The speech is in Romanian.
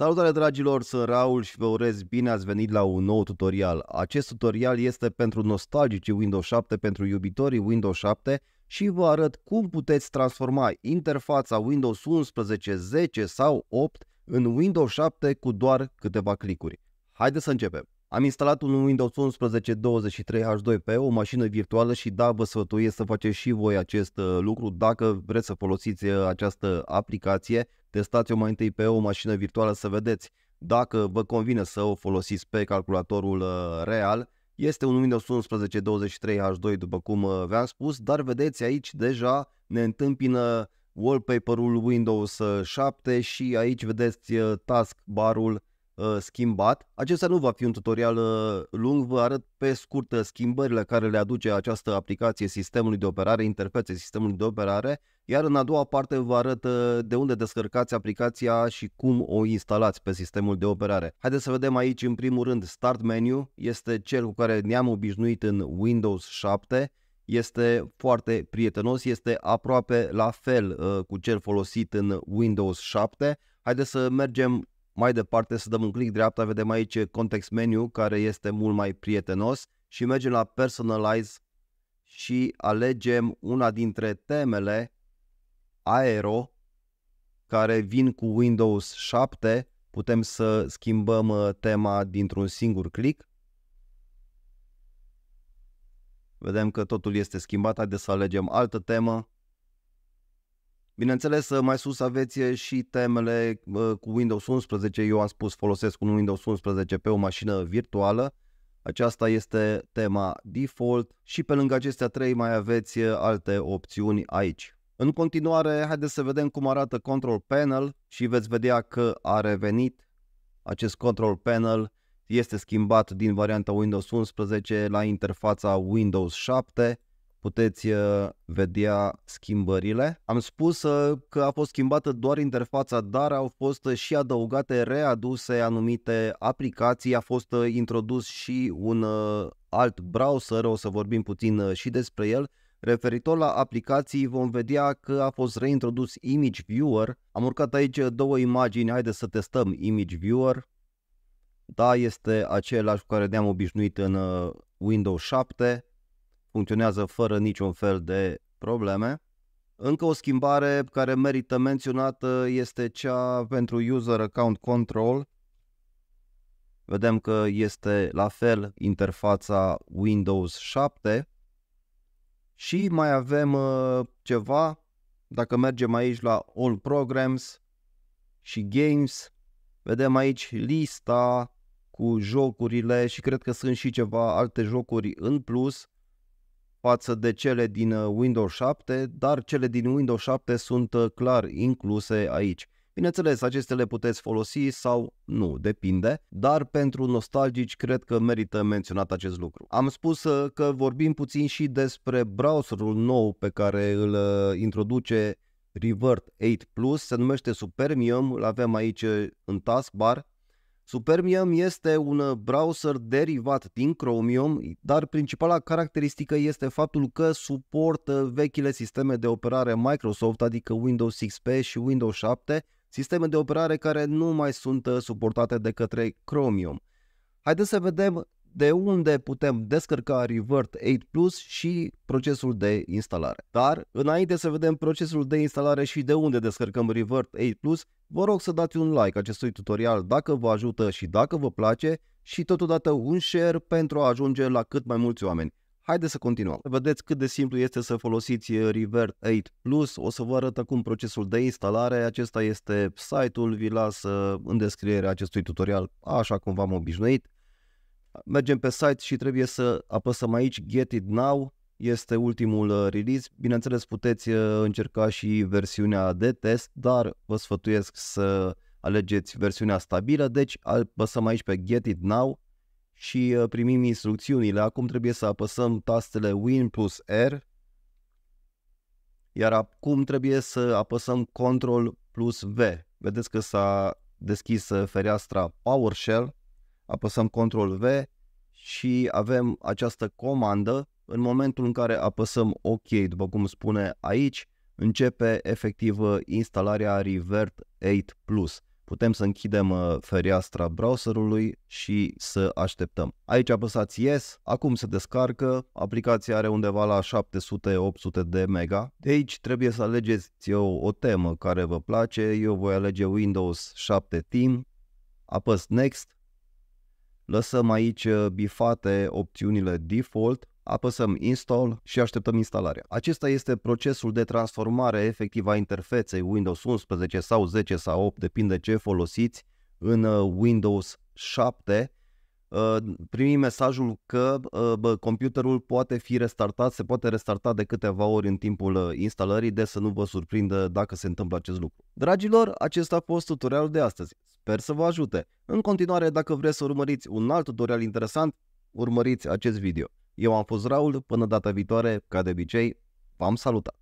Salutare dragilor, sunt Raul și vă urez bine ați venit la un nou tutorial. Acest tutorial este pentru nostalgicii Windows 7, pentru iubitorii Windows 7 și vă arăt cum puteți transforma interfața Windows 11, 10 sau 8 în Windows 7 cu doar câteva clicuri. Haideți să începem! Am instalat un Windows 11 23H2P, o mașină virtuală și da, vă sfătuiesc să faceți și voi acest uh, lucru. Dacă vreți să folosiți uh, această aplicație, testați-o mai întâi pe o mașină virtuală să vedeți dacă vă convine să o folosiți pe calculatorul uh, real. Este un Windows 11 23H2, după cum v-am spus, dar vedeți aici deja ne întâmpină wallpaper-ul Windows 7 și aici vedeți taskbar-ul Uh, schimbat. Acesta nu va fi un tutorial uh, lung, vă arăt pe scurt uh, schimbările care le aduce această aplicație sistemului de operare, interfețe sistemului de operare, iar în a doua parte vă arăt de unde descărcați aplicația și cum o instalați pe sistemul de operare. Haideți să vedem aici în primul rând Start Menu, este cel cu care ne-am obișnuit în Windows 7, este foarte prietenos, este aproape la fel cu cel folosit în Windows 7. Haideți să mergem mai departe să dăm un click dreapta, vedem aici context menu care este mult mai prietenos și mergem la personalize și alegem una dintre temele aero care vin cu Windows 7. Putem să schimbăm uh, tema dintr-un singur click. Vedem că totul este schimbat. Haideți să alegem altă temă. Bineînțeles, uh, mai sus aveți uh, și temele uh, cu Windows 11. Eu am spus folosesc un Windows 11 pe o mașină virtuală. Aceasta este tema default și pe lângă acestea trei mai aveți alte opțiuni aici. În continuare, haideți să vedem cum arată Control Panel și veți vedea că a revenit acest Control Panel este schimbat din varianta Windows 11 la interfața Windows 7 puteți uh, vedea schimbările. Am spus uh, că a fost schimbată doar interfața, dar au fost uh, și adăugate, readuse anumite aplicații, a fost introdus și un alt browser, o să vorbim puțin și despre el. Referitor la aplicații, vom vedea că a fost reintrodus Image Viewer. Am urcat aici două imagini, haideți să testăm Image Viewer. Da, este același cu care ne-am obișnuit în Windows 7 funcționează fără niciun fel de probleme. Încă o schimbare care merită menționată este cea pentru User Account Control. Vedem că este la fel interfața Windows 7 și mai avem uh, ceva, dacă mergem aici la All Programs și Games, vedem aici lista cu jocurile și cred că sunt și ceva alte jocuri în plus față de cele din uh, Windows 7, dar cele din Windows 7 sunt uh, clar incluse aici. Bineînțeles, acestele puteți folosi sau nu, depinde, dar pentru nostalgici cred că merită menționat acest lucru. Am spus uh, că vorbim puțin și despre browserul nou pe care îl introduce Revert 8 Plus, se numește Supermium, îl avem aici în taskbar, Supermium este un uh, browser derivat din Chromium, dar principala caracteristică este faptul că suportă vechile sisteme de operare Microsoft, adică Windows XP și Windows 7, sisteme de operare care nu mai sunt uh, suportate de către Chromium. Haideți să vedem de unde putem descărca Revert 8 Plus și procesul de instalare. Dar înainte să vedem procesul de instalare și de unde descărcăm Revert 8 Plus, vă rog să dați un like acestui tutorial dacă vă ajută și dacă vă place și totodată un share pentru a ajunge la cât mai mulți oameni. Haideți să continuăm. Vedeți cât de simplu este să folosiți Revert 8 Plus. O să vă arăt acum procesul de instalare. Acesta este site-ul, vi las uh, în descrierea acestui tutorial, așa cum v-am obișnuit. Mergem pe site și trebuie să apăsăm aici Get It Now, este ultimul uh, release. Bineînțeles, puteți uh, încerca și versiunea de test, dar vă sfătuiesc să alegeți versiunea stabilă, deci apăsăm aici pe Get It Now și uh, primim instrucțiunile. Acum trebuie să apăsăm tastele Win plus R, iar acum trebuie să apăsăm Control plus V. Vedeți că s-a deschis fereastra PowerShell apăsăm Ctrl V și avem această comandă. În momentul în care apăsăm OK, după cum spune aici, începe efectiv uh, instalarea Revert 8 Plus. Putem să închidem uh, fereastra browserului și să așteptăm. Aici apăsați Yes, acum se descarcă, aplicația are undeva la 700-800 de mega. De aici trebuie să alegeți o, o temă care vă place, eu voi alege Windows 7 Team, apăs Next lăsăm aici uh, bifate opțiunile default, apăsăm install și așteptăm instalarea. Acesta este procesul de transformare efectivă a interfeței Windows 11 sau 10 sau 8, depinde ce folosiți, în uh, Windows 7 primi mesajul că ă, bă, computerul poate fi restartat, se poate restarta de câteva ori în timpul ă, instalării, de să nu vă surprindă dacă se întâmplă acest lucru. Dragilor, acesta a fost tutorialul de astăzi. Sper să vă ajute. În continuare, dacă vreți să urmăriți un alt tutorial interesant, urmăriți acest video. Eu am fost Raul, până data viitoare, ca de obicei, v-am salutat!